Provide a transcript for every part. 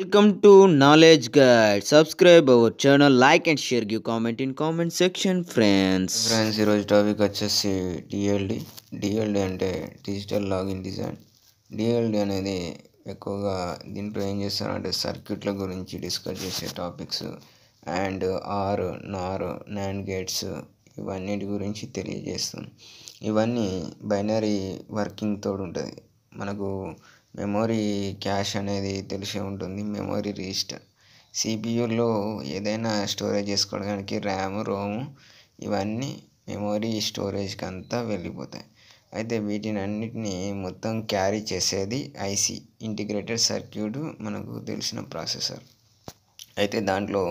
welcome to knowledge guide subscribe our channel like and share give comment in comment section friends friends ఈరోజు topic వచ్చేసి DLD DLD అంటే digital లాగిన్ design DLD అనేది ఎక్కువగా దీంట్లో ఏం చేస్తారంటే సర్క్యూట్ల గురించి డిస్కస్ చేసే topics and or nor nand gates ఇవన్నిటి గురించి తెలియజేస్తుంది ఇవన్నీ బైనరీ వర్కింగ్ తోడు ఉంటుంది మనకు మెమొరీ క్యాష్ అనేది తెలిసే ఉంటుంది మెమొరీ రిజిస్టర్ సిపియులో ఏదైనా స్టోరేజ్ చేసుకోవడానికి ర్యామ్ రోమ్ ఇవన్నీ మెమొరీ స్టోరేజ్కి అంతా వెళ్ళిపోతాయి అయితే వీటిని అన్నిటినీ మొత్తం క్యారీ చేసేది ఐసి ఇంటిగ్రేటెడ్ సర్క్యూట్ మనకు తెలిసిన ప్రాసెసర్ అయితే దాంట్లో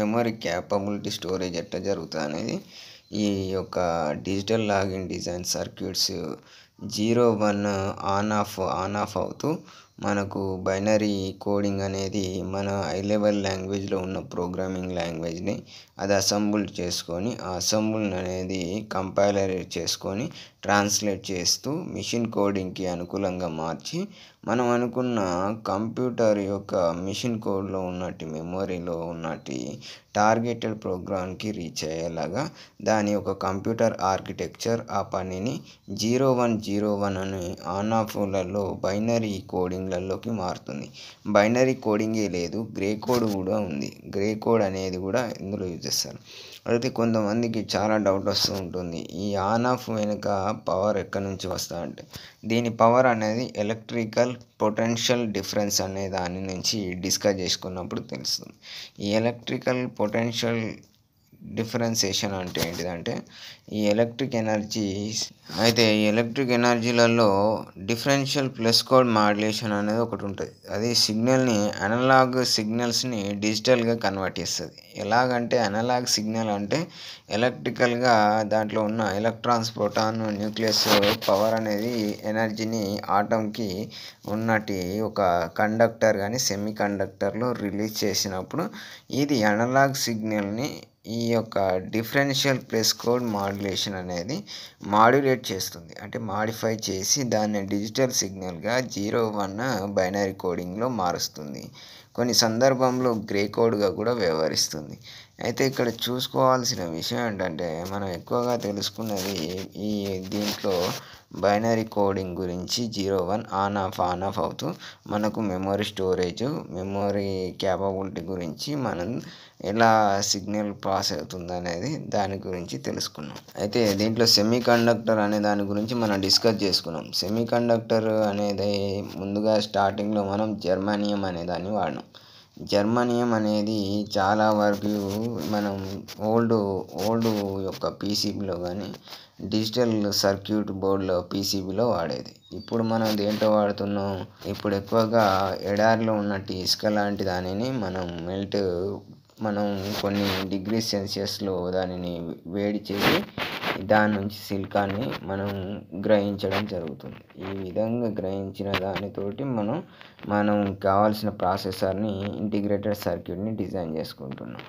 మెమరీ క్యాపబిలిటీ స్టోరేజ్ ఎట్లా జరుగుతుంది అనేది ఈ యొక్క డిజిటల్ లాగిన్ design circuits zero one on off on off అవుతూ మనకు బైనరీ కోడింగ్ అనేది మన హై లెవెల్ లాంగ్వేజ్లో ఉన్న ప్రోగ్రామింగ్ లాంగ్వేజ్ని అది అసెంబుల్ చేసుకొని ఆ అసెంబుల్ అనేది కంపైలర్ చేసుకొని ట్రాన్స్లేట్ చేస్తూ మిషన్ కోడింగ్కి అనుకూలంగా మార్చి మనం అనుకున్న కంప్యూటర్ యొక్క మిషన్ కోడ్లో ఉన్నటి మెమొరీలో ఉన్నటి టార్గెటెడ్ ప్రోగ్రామ్కి రీచ్ అయ్యేలాగా దాని యొక్క కంప్యూటర్ ఆర్కిటెక్చర్ ఆ పనిని జీరో వన్ జీరో వన్ అని ఆన్ ఆఫ్లలో బైనరీ కోడింగ్లలోకి మారుతుంది బైనరీ కోడింగే లేదు గ్రే కోడ్ కూడా ఉంది గ్రే కోడ్ అనేది కూడా ఇందులో యూజ్ చేస్తారు అయితే కొంతమందికి చాలా డౌట్ వస్తూ ఉంటుంది ఈ ఆన్ ఆఫ్ వెనుక పవర్ ఎక్కడి నుంచి వస్తా అంటే దీని పవర్ అనేది ఎలక్ట్రికల్ పొటెన్షియల్ డిఫరెన్స్ అనే దాని నుంచి డిస్కస్ చేసుకున్నప్పుడు తెలుస్తుంది ఈ ఎలక్ట్రికల్ పొటెన్షియల్ డిఫరెన్సేషన్ అంటే ఏంటిదంటే ఈ ఎలక్ట్రిక్ ఎనర్జీ అయితే ఈ ఎలక్ట్రిక్ ఎనర్జీలలో డిఫరెన్షియల్ ప్లస్ కోడ్ మాడ్యులేషన్ అనేది ఒకటి ఉంటుంది అది సిగ్నల్ని అనలాగ్ సిగ్నల్స్ని డిజిటల్గా కన్వర్ట్ చేస్తుంది ఎలాగంటే అనలాగ్ సిగ్నల్ అంటే ఎలక్ట్రికల్గా దాంట్లో ఉన్న ఎలక్ట్రాన్స్ ప్రోటాన్ న్యూక్లియస్ పవర్ అనేది ఎనర్జీని ఆటంకి ఉన్నటి ఒక కండక్టర్ కానీ సెమీ కండక్టర్లో రిలీజ్ చేసినప్పుడు ఇది అనలాగ్ సిగ్నల్ని ఈ యొక్క డిఫరెన్షియల్ ప్లేస్ కోడ్ మాడ్యులేషన్ అనేది మాడ్యులేట్ చేస్తుంది అంటే మాడిఫై చేసి దాన్ని డిజిటల్ సిగ్నల్గా జీరో వన్ బైనరీ కోడింగ్లో మారుస్తుంది కొన్ని సందర్భంలో గ్రే కోడ్గా కూడా వ్యవహరిస్తుంది అయితే ఇక్కడ చూసుకోవాల్సిన విషయం ఏంటంటే మనం ఎక్కువగా తెలుసుకున్నది ఈ దీంట్లో బైనరీ కోడింగ్ గురించి zero one on off on off అవుతూ మనకు మెమొరీ స్టోరేజ్ మెమరీ క్యాపబిలిటీ గురించి మనం ఎలా సిగ్నల్ పాస్ అవుతుంది అనేది దాని గురించి తెలుసుకున్నాం అయితే దీంట్లో సెమీ కండక్టర్ అనే దాని గురించి మనం డిస్కస్ చేసుకున్నాం సెమీ కండక్టర్ అనేది ముందుగా స్టార్టింగ్లో మనం జర్మానియం అనే దాన్ని వాడినాం జర్మనియం అనేది చాలా వరకు మనం ఓల్డ్ ఓల్డ్ యొక్క పీసీబీలో కానీ డిజిటల్ సర్క్యూట్ బోర్డులో పీసీబీలో వాడేది ఇప్పుడు మనం దేంట్లో వాడుతున్నాం ఇప్పుడు ఎక్కువగా ఎడారిలో ఉన్నట్టు ఇసుక లాంటి దానిని మనం మెల్ట్ మనం కొన్ని డిగ్రీ సెల్సియస్లో దానిని వేడి చేసి దాని నుంచి సిల్కాన్ని మనం గ్రహించడం జరుగుతుంది ఈ విధంగా గ్రహించిన దానితోటి మనం మనం కావాల్సిన ప్రాసెసర్ని ఇంటిగ్రేటెడ్ సర్క్యూట్ని డిజైన్ చేసుకుంటున్నాం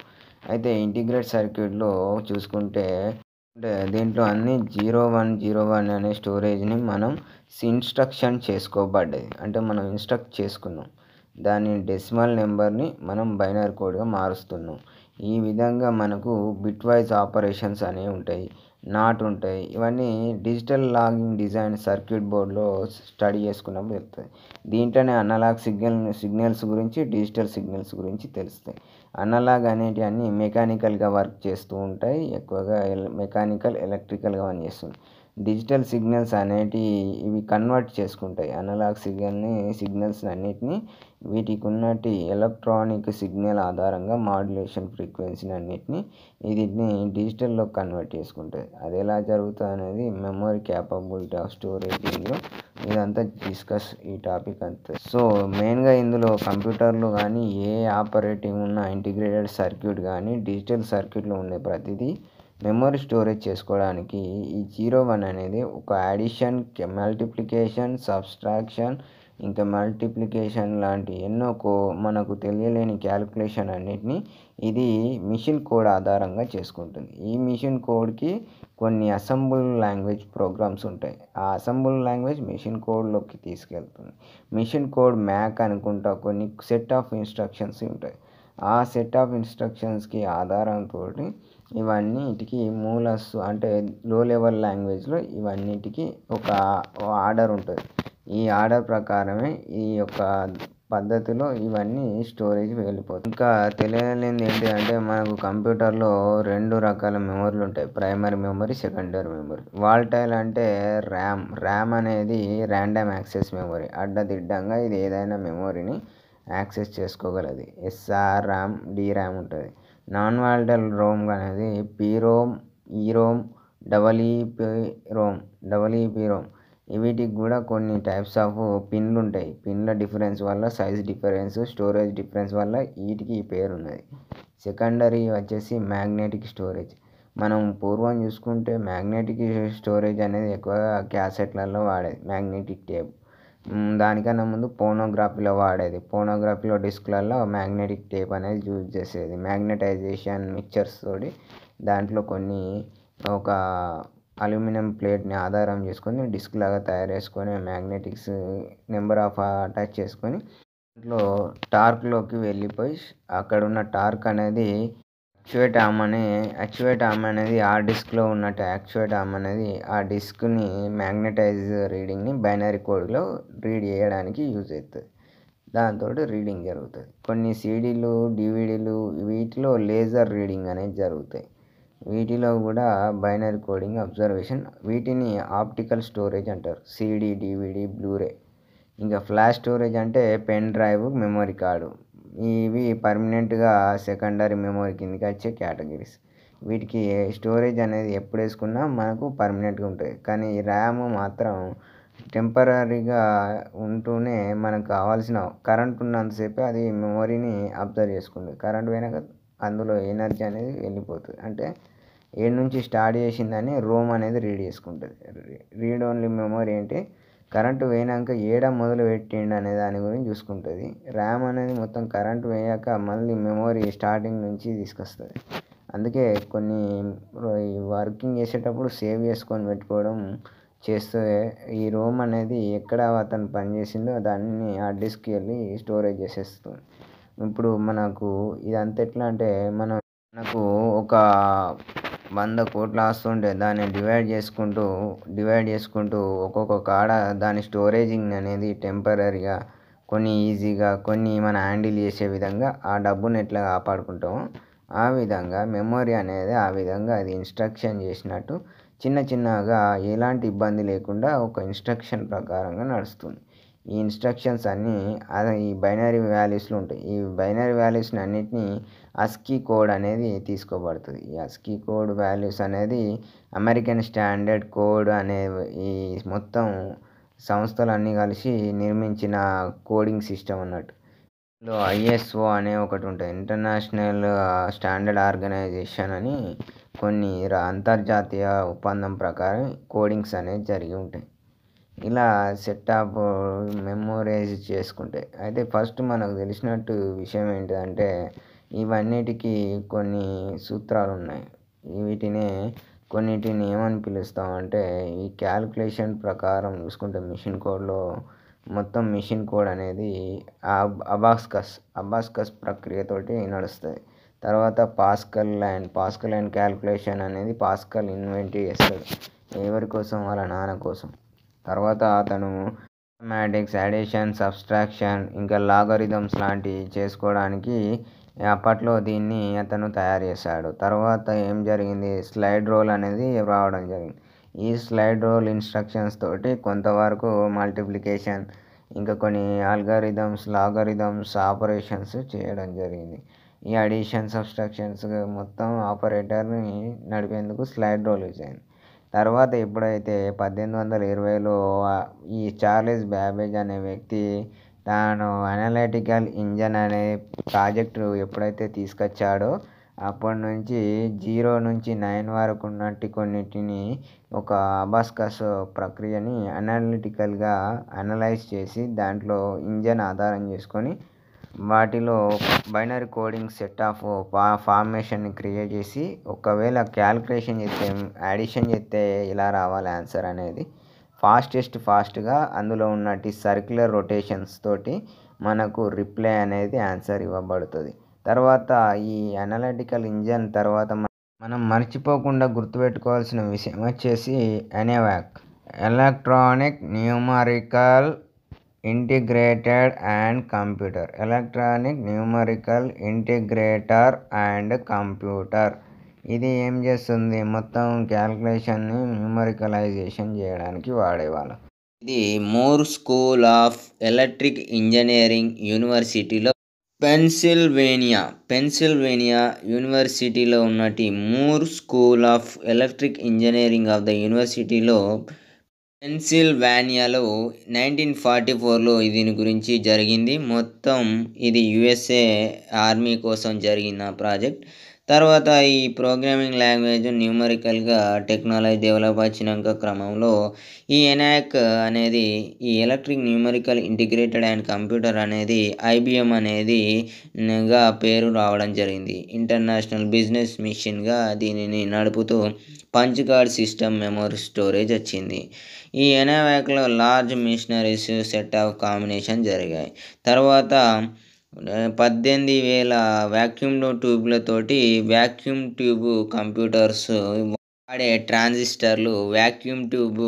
అయితే ఇంటిగ్రేట్ సర్క్యూట్లో చూసుకుంటే దీంట్లో అన్ని జీరో వన్ జీరో వన్ అనే స్టోరేజ్ని మనం ఇన్స్ట్రక్షన్ చేసుకోబడ్డది అంటే మనం ఇన్స్ట్రక్ట్ చేసుకున్నాం దాని డెసిమల్ నెంబర్ని మనం బైనర్ కోడ్గా మారుస్తున్నాం ఈ విధంగా మనకు బిట్ వైజ్ ఆపరేషన్స్ అనేవి ఉంటాయి నాట్ ఉంటాయి ఇవన్నీ డిజిటల్ లాగింగ్ డిజైన్ సర్క్యూట్ బోర్డ్లో స్టడీ చేసుకున్నప్పుడు తెలుస్తుంది దీంట్లోనే అనలాగ్ సిగ్నల్ సిగ్నల్స్ గురించి డిజిటల్ సిగ్నల్స్ గురించి తెలుస్తాయి అనలాగ్ అన్నీ మెకానికల్గా వర్క్ చేస్తూ ఉంటాయి ఎక్కువగా మెకానికల్ ఎలక్ట్రికల్గా పనిచేస్తుంది డిజిటల్ సిగ్నల్స్ అనేటివి ఇవి కన్వర్ట్ చేసుకుంటాయి అనలాగ్ సిగ్నల్ని సిగ్నల్స్ అన్నిటిని వీటికి ఉన్నటి ఎలక్ట్రానిక్ సిగ్నల్ ఆధారంగా మాడ్యులేషన్ ఫ్రీక్వెన్సీని అన్నిటిని వీటిని డిజిటల్లో కన్వర్ట్ చేసుకుంటుంది అది ఎలా జరుగుతుంది అనేది మెమరీ క్యాపబిలిటీ ఆఫ్ స్టోరేజ్ ఇందులో ఇదంతా డిస్కస్ ఈ టాపిక్ అంతా సో మెయిన్గా ఇందులో కంప్యూటర్లు కానీ ఏ ఆపరేటింగ్ ఉన్న ఇంటిగ్రేటెడ్ సర్క్యూట్ కానీ డిజిటల్ సర్క్యూట్లో ఉండే ప్రతిదీ మెమరీ స్టోరేజ్ చేసుకోవడానికి ఈ జీరో వన్ అనేది ఒక యాడిషన్ మల్టిప్లికేషన్ సబ్స్ట్రాక్షన్ ఇంకా మల్టిప్లికేషన్ లాంటి ఎన్నో కో మనకు తెలియలేని క్యాలిక్యులేషన్ అన్నిటిని ఇది మిషన్ కోడ్ ఆధారంగా చేసుకుంటుంది ఈ మిషన్ కోడ్కి కొన్ని అసెంబుల్ లాంగ్వేజ్ ప్రోగ్రామ్స్ ఉంటాయి ఆ అసెంబుల్ లాంగ్వేజ్ మిషన్ కోడ్లోకి తీసుకెళ్తుంది మిషన్ కోడ్ మ్యాక్ అనుకుంటా కొన్ని సెట్ ఆఫ్ ఇన్స్ట్రక్షన్స్ ఉంటాయి ఆ సెట్ ఆఫ్ ఇన్స్ట్రక్షన్స్కి ఆధారంతో ఇవన్నీటికి మూలస్సు అంటే లో లెవెల్ లాంగ్వేజ్లో ఇవన్నిటికి ఒక ఆర్డర్ ఉంటుంది ఈ ఆర్డర్ ప్రకారమే ఈ యొక్క పద్ధతిలో ఇవన్నీ స్టోరేజ్కి వెళ్ళిపోతుంది ఇంకా తెలియలేనిది ఏంటి అంటే మనకు కంప్యూటర్లో రెండు రకాల మెమొరీలు ఉంటాయి primary memory secondary memory volatile అంటే ర్యామ్ ర్యామ్ అనేది ర్యాండమ్ యాక్సెస్ మెమొరీ అడ్డదిడ్డంగా ఇది ఏదైనా మెమొరీని యాక్సెస్ చేసుకోగలదు ఎస్ఆర్ ర్యామ్ డి ర్యామ్ ఉంటుంది నాన్ వాలటైల్ రోమ్ అనేది P ROM E ROM double EP ROM double EP ROM వీటికి కూడా కొన్ని టైప్స్ ఆఫ్ పిన్లు ఉంటాయి పిన్ల డిఫరెన్స్ వల్ల సైజ్ డిఫరెన్స్ స్టోరేజ్ డిఫరెన్స్ వల్ల వీటికి ఈ పేరు ఉన్నది సెకండరీ వచ్చేసి మ్యాగ్నెటిక్ స్టోరేజ్ మనం పూర్వం చూసుకుంటే మ్యాగ్నెటిక్ స్టోరేజ్ అనేది ఎక్కువగా క్యాసెట్లలో వాడేది మ్యాగ్నెటిక్ టేప్ దానికన్నా ముందు పోనోగ్రాఫీలో వాడేది పోనోగ్రాఫీలో డిస్క్లలో మ్యాగ్నెటిక్ టేప్ అనేది యూజ్ చేసేది మ్యాగ్నెటైజేషన్ మిక్చర్స్ తోటి దాంట్లో కొన్ని ఒక అల్యూమినియం ప్లేట్ని ఆధారం చేసుకొని డిస్క్ లాగా తయారు చేసుకొని మ్యాగ్నెటిక్స్ నెంబర్ ఆఫ్ అటాచ్ చేసుకొని దాంట్లో టార్క్లోకి వెళ్ళిపోయి అక్కడ ఉన్న టార్క్ అనేది యాక్చువేట్ ఆమ్ అనే యాక్చువేట్ ఆమ్ అనేది ఆ డిస్క్లో ఉన్నట్టు యాక్చువేట్ ఆమ్ అనేది ఆ డిస్క్ని మ్యాగ్నటైజ్ రీడింగ్ని బైనరీ కోడ్లో రీడ్ చేయడానికి యూజ్ అవుతుంది దాంతో రీడింగ్ జరుగుతుంది కొన్ని సీడీలు డివిడీలు వీటిలో లేజర్ రీడింగ్ అనేది జరుగుతాయి వీటిలో కూడా బైనరీ కోడింగ్ అబ్జర్వేషన్ వీటిని ఆప్టికల్ స్టోరేజ్ అంటారు సీడీ డివిడీ బ్లూరే ఇంకా ఫ్లాష్ స్టోరేజ్ అంటే పెన్ డ్రైవ్ మెమరీ కార్డు ఇవి పర్మనెంట్గా సెకండరీ మెమరీ కిందకి వచ్చే కేటగిరీస్ వీటికి స్టోరేజ్ అనేది ఎప్పుడు వేసుకున్నా మనకు పర్మనెంట్గా ఉంటుంది కానీ ర్యామ్ మాత్రం టెంపరీగా ఉంటూనే మనకు కావాల్సిన కరెంట్ ఉన్నంతసేపు అది మెమొరీని అబ్జర్వ్ చేసుకుంటుంది కరెంట్ పోయినాక అందులో ఎనర్జీ అనేది వెళ్ళిపోతుంది అంటే ఏడు నుంచి స్టార్ట్ చేసిందని రోమ్ అనేది రీడ్ చేసుకుంటుంది రీడ్ ఓన్లీ మెమొరీ అంటే కరెంటు పోయినాక ఏడ మొదలు పెట్టిండు అనే దాని గురించి చూసుకుంటుంది ర్యామ్ అనేది మొత్తం కరెంటు పోయాక మళ్ళీ మెమొరీ స్టార్టింగ్ నుంచి తీసుకొస్తుంది అందుకే కొన్ని వర్కింగ్ చేసేటప్పుడు సేవ్ చేసుకొని పెట్టుకోవడం చేస్తే ఈ రోమ్ అనేది ఎక్కడ అతను పనిచేసిందో దాన్ని ఆ డిస్క్కి వెళ్ళి స్టోరేజ్ చేసేస్తుంది ఇప్పుడు మనకు ఇదంతా ఎట్లా అంటే మనం మనకు ఒక వంద కోట్లు ఆస్తుంటే దాన్ని డివైడ్ చేసుకుంటూ డివైడ్ చేసుకుంటూ ఒక్కొక్క కాడ దాని స్టోరేజింగ్ అనేది టెంపరీగా కొన్ని ఈజీగా కొన్ని మన హ్యాండిల్ చేసే విధంగా ఆ డబ్బుని ఎట్లా కాపాడుకుంటామో ఆ విధంగా మెమొరీ అనేది ఆ విధంగా అది ఇన్స్ట్రక్షన్ చేసినట్టు చిన్న చిన్నగా ఎలాంటి ఇబ్బంది లేకుండా ఒక ఇన్స్ట్రక్షన్ ప్రకారంగా నడుస్తుంది ఈ ఇన్స్ట్రక్షన్స్ అన్నీ అదే ఈ బైనరీ వాల్యూస్లు ఉంటాయి ఈ బైనరీ వాల్యూస్ని అన్నిటినీ అస్కీ కోడ్ అనేది తీసుకోబడుతుంది ఈ అస్కీ కోడ్ వాల్యూస్ అనేది అమెరికన్ స్టాండర్డ్ కోడ్ అనే ఈ మొత్తం సంస్థలన్నీ కలిసి నిర్మించిన కోడింగ్ సిస్టమ్ అన్నట్టు ఇందులో ఐఎస్ఓ అనే ఒకటి ఉంటుంది ఇంటర్నేషనల్ స్టాండర్డ్ ఆర్గనైజేషన్ అని కొన్ని అంతర్జాతీయ ఒప్పందం ప్రకారం కోడింగ్స్ అనేవి జరిగి ఉంటాయి ఇలా సెటప్ మెమోరైజ్ చేసుకుంటే అయితే ఫస్ట్ మనకు తెలిసినట్టు విషయం ఏంటంటే ఇవన్నిటికీ కొన్ని సూత్రాలు ఉన్నాయి వీటిని కొన్నిటిని ఏమని పిలుస్తామంటే ఈ క్యాలిక్యులేషన్ ప్రకారం చూసుకుంటే మిషన్ కోడ్లో మొత్తం మిషన్ కోడ్ అనేది అబాస్కస్ అబాస్కస్ ప్రక్రియతోటి నడుస్తుంది తర్వాత Pascal and Pascal and calculation అనేది పాస్కల్ ఇన్వెంటీ చేస్తుంది ఎవరి కోసం వాళ్ళ నాన్న కోసం తర్వాత అతను మ్యాథమెటిక్స్ అడిషన్ సబ్స్ట్రాక్షన్ ఇంకా లాగరిథమ్స్ లాంటివి చేసుకోవడానికి అప్పట్లో దీన్ని అతను తయారు చేశాడు తర్వాత ఏం జరిగింది స్లైడ్ రోల్ అనేది రావడం జరిగింది ఈ స్లైడ్ రోల్ ఇన్స్ట్రక్షన్స్ తోటి కొంతవరకు మల్టిప్లికేషన్ ఇంకా కొన్ని ఆల్గారిథమ్స్ లాగరిథమ్స్ ఆపరేషన్స్ చేయడం జరిగింది ఈ అడిషన్ సబ్స్ట్రక్షన్స్ మొత్తం ఆపరేటర్ని నడిపేందుకు స్లైడ్ రోల్ యూజ్ అయింది తర్వాత ఎప్పుడైతే పద్దెనిమిది వందల ఇరవైలో ఈ చార్లెస్ బ్యాబేజ్ అనే వ్యక్తి తాను అనలిటికల్ ఇంజన్ అనే ప్రాజెక్టు ఎప్పుడైతే తీసుకొచ్చాడో అప్పటి నుంచి జీరో నుంచి నైన్ వరకు ఉన్నట్టు కొన్నిటిని ఒక అబాస్కస్ ప్రక్రియని అనలిటికల్గా అనలైజ్ చేసి దాంట్లో ఇంజన్ ఆధారం చేసుకొని వాటిలో బైనరీ కోడింగ్ సెట్ ఆఫ్ ఫా ఫార్మేషన్ని క్రియేట్ చేసి ఒకవేళ క్యాలిక్యులేషన్ చేస్తే యాడిషన్ చేస్తే ఇలా రావాలి ఆన్సర్ అనేది ఫాస్టెస్ట్ ఫాస్ట్గా అందులో ఉన్నటి సర్క్యులర్ రొటేషన్స్ తోటి మనకు రిప్లై అనేది ఆన్సర్ ఇవ్వబడుతుంది తర్వాత ఈ అనలిటికల్ ఇంజన్ తర్వాత మనం మర్చిపోకుండా గుర్తుపెట్టుకోవాల్సిన విషయం వచ్చేసి ENIAC electronic numerical integrated and computer electronic numerical integrator and computer ఇది ఏం చేస్తుంది మొత్తం క్యాల్కులేషన్ని న్యూమరికలైజేషన్ చేయడానికి వాడేవాళ్ళం ఇది Moore school of electric engineering యూనివర్సిటీలో పెన్సిల్వేనియా పెన్సిల్వేనియా యూనివర్సిటీలో ఉన్నటి Moore school of electric engineering of the యూనివర్సిటీలో పెన్సిల్వేనియాలో నైన్టీన్ ఫార్టీ ఫోర్లో దీని గురించి జరిగింది మొత్తం ఇది యుఎస్ఏ ఆర్మీ కోసం జరిగిన ప్రాజెక్ట్ తర్వాత ఈ ప్రోగ్రామింగ్ లాంగ్వేజ్ న్యూమరికల్గా టెక్నాలజీ డెవలప్ వచ్చినాక క్రమంలో ఈ ఎనాక్ అనేది ఈ electric numerical integrated and computer అనేది ఐబిఎం అనేది గా పేరు రావడం జరిగింది ఇంటర్నేషనల్ బిజినెస్ మిషన్గా దీనిని నడుపుతూ punch card system memory storage వచ్చింది ఈ ఎనావాక్లో large machineries set of combination జరిగాయి తర్వాత పద్దెనిమిది వేల వ్యాక్యూమ్ ట్యూబ్లతోటి వ్యాక్యూమ్ ట్యూబ్ కంప్యూటర్స్ వాడే ట్రాన్సిస్టర్లు వ్యాక్యూమ్ ట్యూబ్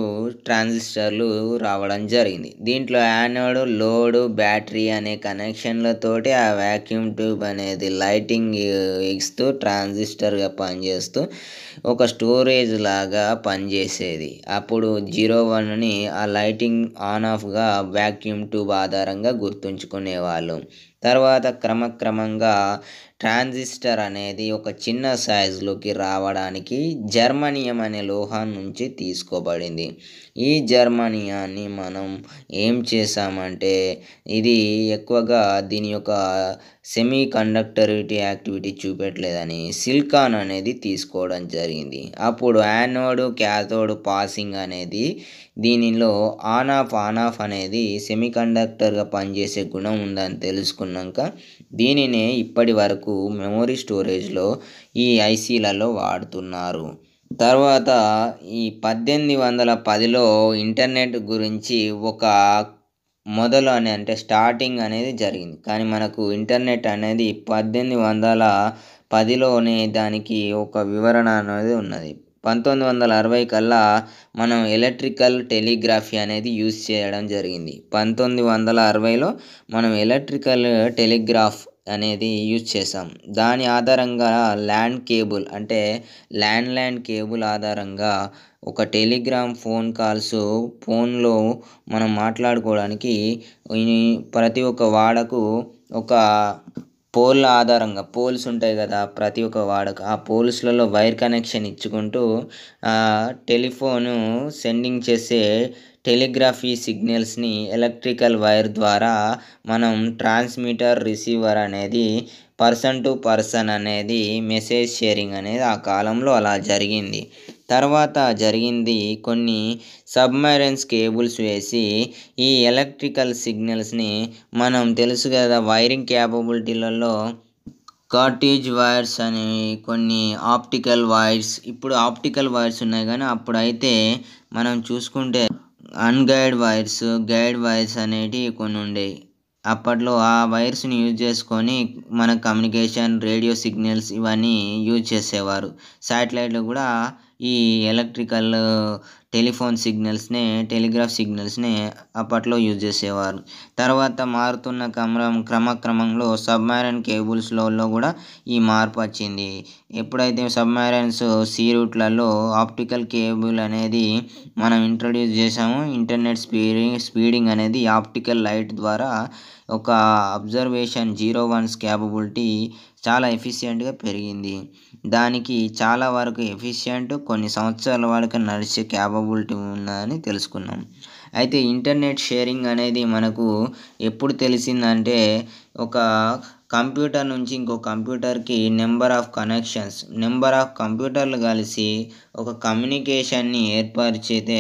ట్రాన్సిస్టర్లు రావడం జరిగింది దీంట్లో యానోడ్ లోడ్ బ్యాటరీ అనే కనెక్షన్లతోటి ఆ వ్యాక్యూమ్ ట్యూబ్ అనేది లైటింగ్ ఇస్తూ ట్రాన్సిస్టర్గా పనిచేస్తూ ఒక స్టోరేజ్ లాగా పనిచేసేది అప్పుడు జీరో వన్ని ఆ లైటింగ్ ఆన్ ఆఫ్గా వ్యాక్యూమ్ ట్యూబ్ ఆధారంగా గుర్తుంచుకునేవాళ్ళు తర్వాత క్రమక్రమంగా ట్రాన్సిస్టర్ అనేది ఒక చిన్న సైజులోకి రావడానికి జర్మనియం అనే లోహం నుంచి తీసుకోబడింది ఈ జర్మనియాన్ని మనం ఏం చేసామంటే ఇది ఎక్కువగా దీని యొక్క సెమీ కండక్టరిటీ యాక్టివిటీ చూపెట్టలేదని సిల్కాన్ అనేది తీసుకోవడం జరిగింది అప్పుడు యానోడ్ క్యాథోడ్ పాసింగ్ అనేది దీనిలో ఆన్ ఆఫ్ ఆన్ ఆఫ్ అనేది సెమీ కండక్టర్గా పనిచేసే గుణం ఉందని తెలుసుకున్నాక దీనినే ఇప్పటి వరకు మెమొరీ స్టోరేజ్లో ఈ ఐసీలలో వాడుతున్నారు తర్వాత ఈ పద్దెనిమిది వందల పదిలో ఇంటర్నెట్ గురించి ఒక మొదలు అని అంటే స్టార్టింగ్ అనేది జరిగింది కానీ మనకు ఇంటర్నెట్ అనేది పద్దెనిమిది వందల పదిలోనే దానికి ఒక వివరణ అనేది ఉన్నది పంతొమ్మిది వందల అరవై కల్లా మనం ఎలక్ట్రికల్ టెలిగ్రాఫీ అనేది యూజ్ చేయడం జరిగింది పంతొమ్మిది వందల అరవైలో మనం ఎలక్ట్రికల్ టెలిగ్రాఫ్ అనేది యూజ్ చేసాం దాని ఆధారంగా ల్యాండ్ కేబుల్ అంటే ల్యాండ్ ల్యాండ్ కేబుల్ ఆధారంగా ఒక టెలిగ్రామ్ ఫోన్ కాల్స్ ఫోన్లో మనం మాట్లాడుకోవడానికి ప్రతి ఒక్క వాడకు ఒక పోల్ ఆధారంగా పోల్స్ ఉంటాయి కదా ప్రతి ఒక్క వాడకు ఆ పోల్స్లలో వైర్ కనెక్షన్ ఇచ్చుకుంటూ టెలిఫోను సెండింగ్ చేసే టెలిగ్రఫీ సిగ్నల్స్ని ఎలక్ట్రికల్ వైర్ ద్వారా మనం ట్రాన్స్మిటర్ రిసీవర్ అనేది పర్సన్ టు పర్సన్ అనేది మెసేజ్ షేరింగ్ అనేది ఆ కాలంలో అలా జరిగింది తర్వాత జరిగింది కొన్ని సబ్మెరైన్స్ కేబుల్స్ వేసి ఈ ఎలక్ట్రికల్ సిగ్నల్స్ని మనం తెలుసు కదా వైరింగ్ క్యాపబిలిటీలలో కాటేజ్ వైర్స్ అని కొన్ని ఆప్టికల్ వైర్స్ ఇప్పుడు ఆప్టికల్ వైర్స్ ఉన్నాయి కానీ అప్పుడైతే మనం చూసుకుంటే అన్గైడ్ వైర్స్ గైడ్ వైర్స్ అనేటివి కొన్ని ఉండేవి అప్పట్లో ఆ వైర్స్ని యూజ్ చేసుకొని మన కమ్యూనికేషన్ రేడియో సిగ్నల్స్ ఇవన్నీ యూజ్ చేసేవారు శాటిలైట్లు కూడా ఈ ఎలక్ట్రికల్ టెలిఫోన్ సిగ్నల్స్నే టెలిగ్రాఫ్ సిగ్నల్స్ని అప్పట్లో యూజ్ చేసేవారు తర్వాత మారుతున్న క్రమం క్రమక్రమంలో సబ్మెరైన్ కేబుల్స్లలో కూడా ఈ మార్పు వచ్చింది ఎప్పుడైతే సబ్మెరైన్స్ సీ రూట్లలో ఆప్టికల్ కేబుల్ అనేది మనం ఇంట్రడ్యూస్ చేసాము ఇంటర్నెట్ స్పీడింగ్ స్పీడింగ్ అనేది ఆప్టికల్ లైట్ ద్వారా ఒక అబ్జర్వేషన్ జీరో వన్స్ క్యాపబిలిటీ చాలా ఎఫిషియెంట్గా పెరిగింది దానికి చాలా వరకు ఎఫిషియెంట్ కొన్ని సంవత్సరాల వరకు నడిచే క్యాపబిలిటీ ఉందని తెలుసుకున్నాం అయితే ఇంటర్నెట్ షేరింగ్ అనేది మనకు ఎప్పుడు తెలిసిందంటే ఒక కంప్యూటర్ నుంచి ఇంకో కంప్యూటర్కి number of connections number of కంప్యూటర్లు కలిసి ఒక కమ్యూనికేషన్ని ఏర్పరిచితే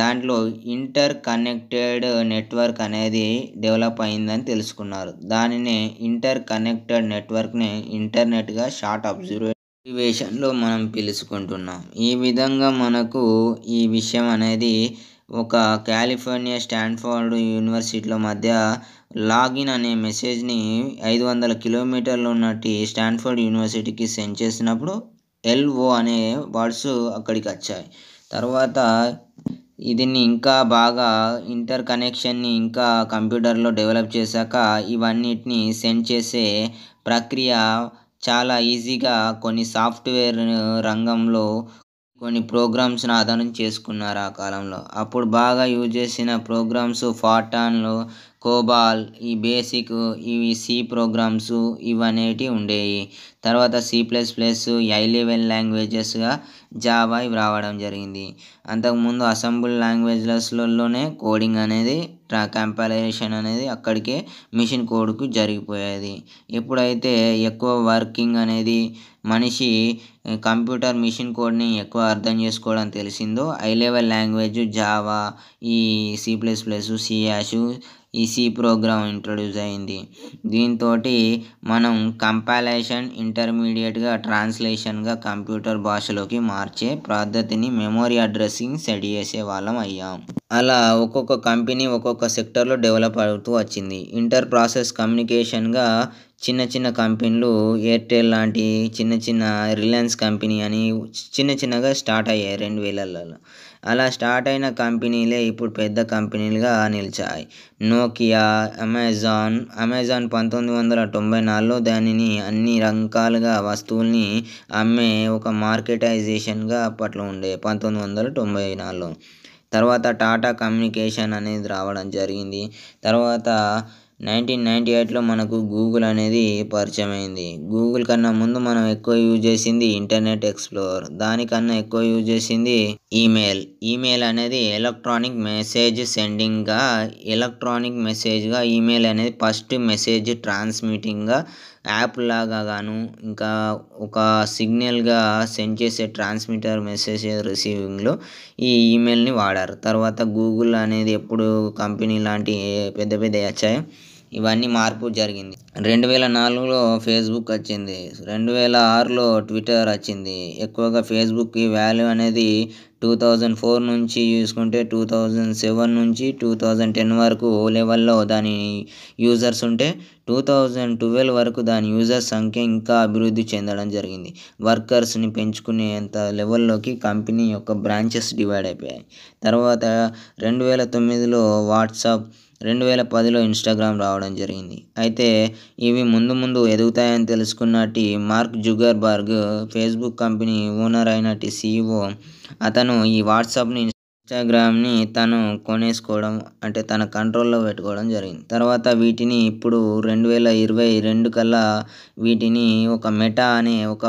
దాంట్లో ఇంటర్ కనెక్టెడ్ నెట్వర్క్ అనేది డెవలప్ అయిందని తెలుసుకున్నారు దానినే ఇంటర్ కనెక్టెడ్ నెట్వర్క్ని ఇంటర్నెట్గా షార్ట్ అబ్జర్వేషన్లో మనం పిలుచుకుంటున్నాం ఈ విధంగా మనకు ఈ విషయం అనేది ఒక కాలిఫోర్నియా స్టాన్ఫోర్డ్ యూనివర్సిటీలో మధ్య లాగిన్ అనే మెసేజ్ని ఐదు వందల కిలోమీటర్లు ఉన్నటి స్టాన్ఫోర్డ్ యూనివర్సిటీకి సెండ్ చేసినప్పుడు ఎల్ఓ అనే వర్డ్స్ అక్కడికి వచ్చాయి తర్వాత దీన్ని ఇంకా బాగా ఇంటర్ కనెక్షన్ని ఇంకా కంప్యూటర్లో డెవలప్ చేశాక ఇవన్నిటిని సెండ్ చేసే ప్రక్రియ చాలా ఈజీగా కొన్ని సాఫ్ట్వేర్ రంగంలో కొన్ని ప్రోగ్రామ్స్ను ఆధారం చేసుకున్నారు ఆ కాలంలో అప్పుడు బాగా యూజ్ చేసిన ప్రోగ్రామ్స్ ఫాటాన్లు కోబాల్ ఈ బేసిక్ ఇవి సి ప్రోగ్రామ్స్ ఇవనేటివి ఉండేవి తర్వాత C plus plus high level లాంగ్వేజెస్గా జావా ఇవి రావడం జరిగింది అంతకుముందు అసెంబుల్ లాంగ్వేజెస్లలోనే కోడింగ్ అనేది ట్రా కంపైలేషన్ అనేది అక్కడికే మిషన్ కోడ్కు జరిగిపోయేది ఎప్పుడైతే ఎక్కువ వర్కింగ్ అనేది మనిషి కంప్యూటర్ మిషన్ కోడ్ని ఎక్కువ అర్థం చేసుకోవడం తెలిసిందో హై లెవెల్ లాంగ్వేజ్ జావా ఈ సి ప్లస్ ప్లస్ సి యాష్ ఈ సి ప్రోగ్రామ్ ఇంట్రడ్యూస్ అయింది దీంతో మనం కంపాలేషన్ ఇంటర్మీడియట్గా ట్రాన్స్లేషన్గా కంప్యూటర్ భాషలోకి మార్చే పద్ధతిని మెమొరీ అడ్రస్సింగ్ సెట్ చేసే వాళ్ళం అయ్యాం అలా ఒక్కొక్క కంపెనీ ఒక్కొక్క సెక్టర్లో డెవలప్ అవుతూ వచ్చింది ఇంటర్ ప్రాసెస్ కమ్యూనికేషన్గా చిన్న చిన్న కంపెనీలు ఎయిర్టెల్ లాంటి చిన్న చిన్న రిలయన్స్ కంపెనీ అని చిన్న చిన్నగా స్టార్ట్ అయ్యాయి రెండు వేలలో అలా స్టార్ట్ అయిన కంపెనీలే ఇప్పుడు పెద్ద కంపెనీలుగా నిలిచాయి నోకియా అమెజాన్ అమెజాన్ పంతొమ్మిది వందల తొంభై నాలుగులో దానిని అన్ని రకాలుగా వస్తువుల్ని అమ్మే ఒక మార్కెటైజేషన్గా అప్పట్లో ఉండే పంతొమ్మిది వందల తొంభై నాలుగులో తర్వాత టాటా కమ్యూనికేషన్ అనేది రావడం జరిగింది తర్వాత నైన్టీన్ నైంటీ ఎయిట్లో మనకు గూగుల్ అనేది పరిచయం అయింది గూగుల్ కన్నా ముందు మనం ఎక్కువ యూజ్ చేసింది ఇంటర్నెట్ ఎక్స్ప్లోర్ దానికన్నా ఎక్కువ యూజ్ చేసింది ఈమెయిల్ ఈమెయిల్ అనేది ఎలక్ట్రానిక్ మెసేజ్ సెండింగ్గా ఎలక్ట్రానిక్ మెసేజ్గా ఈమెయిల్ అనేది ఫస్ట్ మెసేజ్ ట్రాన్స్మిటింగ్గా యాప్ లాగా గాను ఇంకా ఒక సిగ్నల్గా సెండ్ చేసే ట్రాన్స్మిటర్ మెసేజ్ రిసీవింగ్లో ఈ ఈమెయిల్ని వాడారు తర్వాత గూగుల్ అనేది ఎప్పుడు కంపెనీ లాంటి పెద్ద పెద్ద వచ్చాయి ఇవన్నీ మార్పు జరిగింది రెండు వేల నాలుగులో ఫేస్బుక్ వచ్చింది రెండు వేల ఆరులో ట్విట్టర్ వచ్చింది ఎక్కువగా ఫేస్బుక్ వాల్యూ అనేది టూ థౌజండ్ ఫోర్ నుంచి చూసుకుంటే టూ థౌజండ్ సెవెన్ నుంచి టూ థౌజండ్ టెన్ వరకు లెవెల్లో దాని యూజర్స్ ఉంటే టూ థౌజండ్ ట్వెల్వ్ వరకు దాని యూజర్స్ సంఖ్య ఇంకా అభివృద్ధి చెందడం జరిగింది వర్కర్స్ని పెంచుకునేంత లెవెల్లోకి కంపెనీ యొక్క బ్రాంచెస్ డివైడ్ అయిపోయాయి తర్వాత రెండు వేల తొమ్మిదిలో వాట్సాప్ రెండు వేల పదిలో ఇన్స్టాగ్రామ్ రావడం జరిగింది అయితే ఇవి ముందు ముందు ఎదుగుతాయని తెలుసుకున్నటి Mark Zuckerberg Facebook company owner అయినటి సీఈఓ అతను ఈ వాట్సాప్ని ఇన్స్టాగ్రామ్ని తను కొనేసుకోవడం అంటే తన కంట్రోల్లో పెట్టుకోవడం జరిగింది తర్వాత వీటిని ఇప్పుడు రెండు వేల ఇరవై రెండు కల్లా వీటిని ఒక మెటా అనే ఒక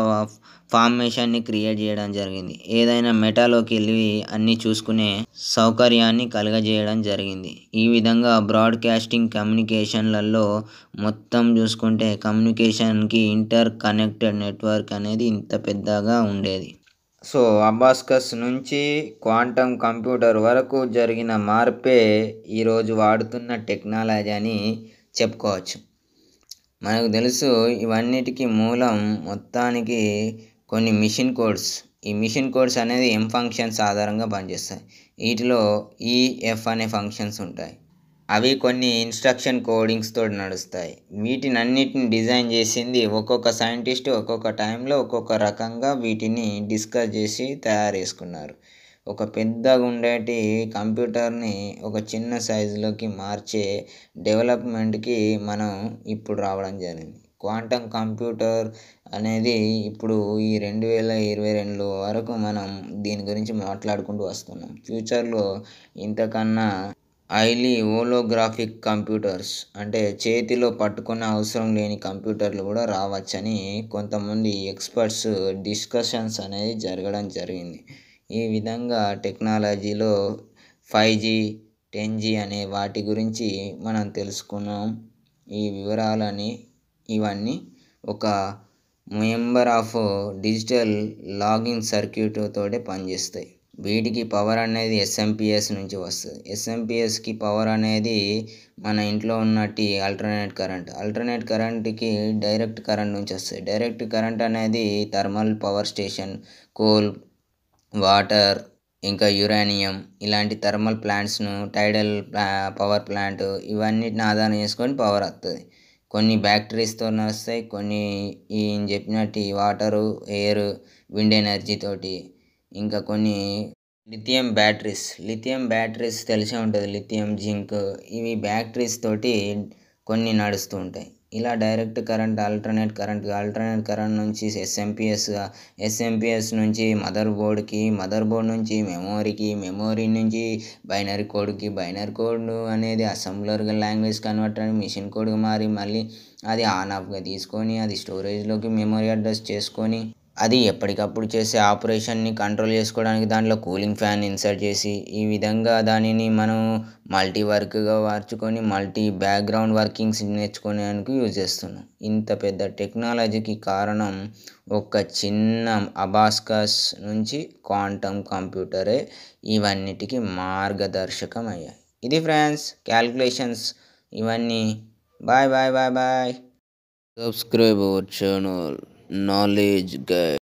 ఫార్మేషన్ని క్రియేట్ చేయడం జరిగింది ఏదైనా మెటాలోకి వెళ్ళి అన్ని చూసుకునే సౌకర్యాన్ని కలుగజేయడం జరిగింది ఈ విధంగా బ్రాడ్కాస్టింగ్ కమ్యూనికేషన్లలో మొత్తం చూసుకుంటే కమ్యూనికేషన్కి ఇంటర్ కనెక్టెడ్ నెట్వర్క్ అనేది ఇంత పెద్దగా ఉండేది సో అబాస్కస్ నుంచి క్వాంటమ్ కంప్యూటర్ వరకు జరిగిన మార్పే ఈరోజు వాడుతున్న టెక్నాలజీ అని చెప్పుకోవచ్చు మనకు తెలుసు ఇవన్నిటికీ మూలం మొత్తానికి కొన్ని మిషన్ కోడ్స్ ఈ మిషన్ కోడ్స్ అనేది ఎం ఫంక్షన్స్ ఆధారంగా పనిచేస్తాయి వీటిలో ఈఎఫ్ e, అనే ఫంక్షన్స్ ఉంటాయి అవి కొన్ని ఇన్స్ట్రక్షన్ కోడింగ్స్తో నడుస్తాయి వీటిని అన్నిటిని డిజైన్ చేసింది ఒక్కొక్క సైంటిస్ట్ ఒక్కొక్క టైంలో ఒక్కొక్క రకంగా వీటిని డిస్కస్ చేసి తయారు చేసుకున్నారు ఒక పెద్దగా ఉండేటి కంప్యూటర్ని ఒక చిన్న సైజులోకి మార్చే డెవలప్మెంట్కి మనం ఇప్పుడు రావడం జరిగింది క్వాంటం కంప్యూటర్ అనేది ఇప్పుడు ఈ రెండు వేల ఇరవై రెండు వరకు మనం దీని గురించి మాట్లాడుకుంటూ వస్తున్నాం ఫ్యూచర్లో ఇంతకన్నా హైలీ ఓలోగ్రాఫిక్ కంప్యూటర్స్ అంటే చేతిలో పట్టుకున్న అవసరం లేని కంప్యూటర్లు కూడా రావచ్చని కొంతమంది ఎక్స్పర్ట్స్ డిస్కషన్స్ అనేది జరగడం జరిగింది ఈ విధంగా టెక్నాలజీలో ఫైవ్ జీ టెన్ జీ అనే వాటి గురించి మనం తెలుసుకున్నాం ఈ వివరాలని ఇవన్నీ ఒక మెంబర్ ఆఫ్ డిజిటల్ లాగిన్ సర్క్యూట్ తోటే పనిచేస్తాయి వీటికి పవర్ అనేది ఎస్ఎంపిఎస్ నుంచి వస్తుంది ఎస్ఎంపిఎస్కి పవర్ అనేది మన ఇంట్లో ఉన్నటి ఆల్టర్నేట్ కరెంట్ ఆల్టర్నేట్ కరెంట్కి డైరెక్ట్ కరెంట్ నుంచి వస్తుంది డైరెక్ట్ కరెంట్ అనేది thermal power station coal water ఇంకా యురేనియం ఇలాంటి థర్మల్ ప్లాంట్స్ను టైడల్ పవర్ ప్లాంట్ ఇవన్నిటిని ఆధారం చేసుకొని పవర్ వస్తుంది కొన్ని బ్యాక్టరీస్తో వస్తాయి కొన్ని ఈయన చెప్పినట్టు ఈ వాటరు ఎయిర్ విండ్ ఎనర్జీ తోటి ఇంకా కొన్ని లిథియం బ్యాటరీస్ లిథియం బ్యాటరీస్ తెలిసే ఉంటుంది లిథియం జింక్ ఇవి బ్యాటరీస్ తోటి కొన్ని నడుస్తూ ఉంటాయి ఇలా direct current alternate current alternate current నుంచి ఎస్ఎంపిఎస్ ఎస్ఎంపిఎస్ నుంచి మదర్ బోర్డ్కి మదర్ బోర్డ్ నుంచి మెమోరీకి మెమోరీ నుంచి బైనరీ కోడ్కి బైనరీ కోడ్ అనేది అసెంబ్లర్ లాంగ్వేజ్ కన్వర్ట్ అని మిషన్ కోడ్గా మారి మళ్ళీ అది ఆన్ ఆఫ్గా తీసుకొని అది స్టోరేజ్లోకి మెమరీ అడ్రస్ చేసుకొని అది ఎప్పటికప్పుడు చేసే ఆపరేషన్ని కంట్రోల్ చేసుకోవడానికి దాంట్లో కూలింగ్ ఫ్యాన్ ఇన్సర్ట్ చేసి ఈ విధంగా దానిని మనం మల్టీ వర్క్గా మార్చుకొని మల్టీ బ్యాక్గ్రౌండ్ వర్కింగ్స్ నేర్చుకోవడానికి యూజ్ చేస్తున్నాం ఇంత పెద్ద టెక్నాలజీకి కారణం ఒక చిన్న అబాస్కస్ నుంచి క్వాంటమ్ కంప్యూటరే ఇవన్నిటికి మార్గదర్శకం అయ్యాయి ఇది ఫ్రెండ్స్ క్యాల్కులేషన్స్ ఇవన్నీ bye bye bye bye subscribe our channel knowledge gap